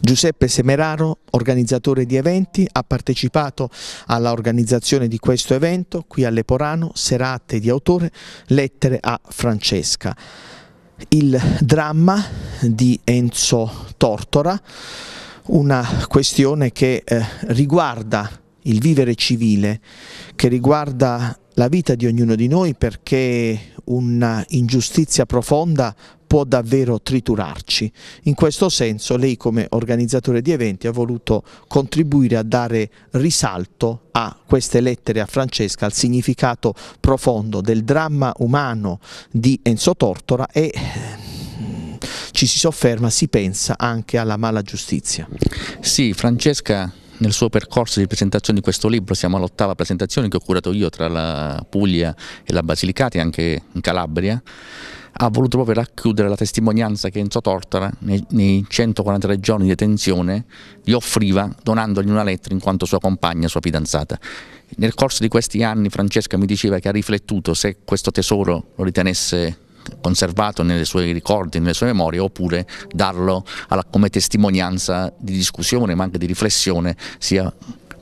Giuseppe Semeraro, organizzatore di eventi, ha partecipato alla organizzazione di questo evento qui a Leporano, serate di autore, lettere a Francesca. Il dramma di Enzo Tortora, una questione che eh, riguarda il vivere civile, che riguarda la vita di ognuno di noi perché un'ingiustizia profonda può davvero triturarci. In questo senso lei come organizzatore di eventi ha voluto contribuire a dare risalto a queste lettere a Francesca, al significato profondo del dramma umano di Enzo Tortora e ehm, ci si sofferma, si pensa anche alla mala giustizia. Sì, Francesca nel suo percorso di presentazione di questo libro, siamo all'ottava presentazione che ho curato io tra la Puglia e la Basilicata e anche in Calabria, ha voluto proprio racchiudere la testimonianza che Enzo Tortora nei, nei 143 giorni di detenzione gli offriva donandogli una lettera in quanto sua compagna, sua fidanzata. Nel corso di questi anni Francesca mi diceva che ha riflettuto se questo tesoro lo ritenesse conservato nei suoi ricordi, nelle sue memorie, oppure darlo alla, come testimonianza di discussione, ma anche di riflessione, sia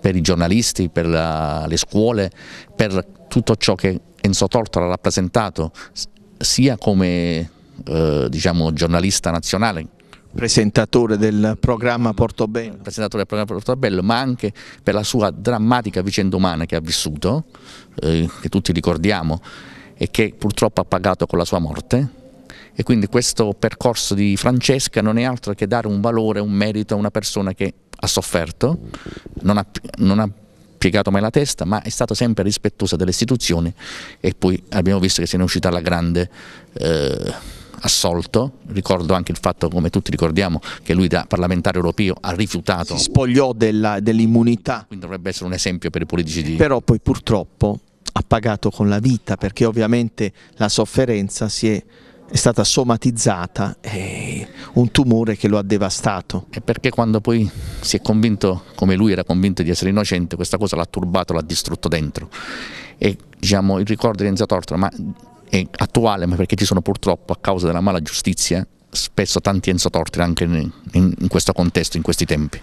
per i giornalisti, per la, le scuole, per tutto ciò che Enzo Tortora ha rappresentato sia come eh, diciamo, giornalista nazionale presentatore del programma Portobello. Presentatore del programma Portobello, ma anche per la sua drammatica vicenda umana che ha vissuto, eh, che tutti ricordiamo e che purtroppo ha pagato con la sua morte. E quindi questo percorso di Francesca non è altro che dare un valore, un merito a una persona che ha sofferto, non ha, non ha piegato mai la testa, ma è stata sempre rispettosa delle istituzioni e poi abbiamo visto che se ne è uscita la grande eh, assolto, ricordo anche il fatto, come tutti ricordiamo, che lui da parlamentare europeo ha rifiutato. Si spogliò dell'immunità. Dell quindi dovrebbe essere un esempio per i politici di... Però poi purtroppo ha pagato con la vita perché ovviamente la sofferenza si è, è stata somatizzata e un tumore che lo ha devastato. E perché quando poi si è convinto, come lui era convinto di essere innocente, questa cosa l'ha turbato, l'ha distrutto dentro. E diciamo, il ricordo di Enzo Tortora ma è attuale, ma perché ci sono purtroppo a causa della mala giustizia spesso tanti Enzo Tortora anche in, in questo contesto, in questi tempi.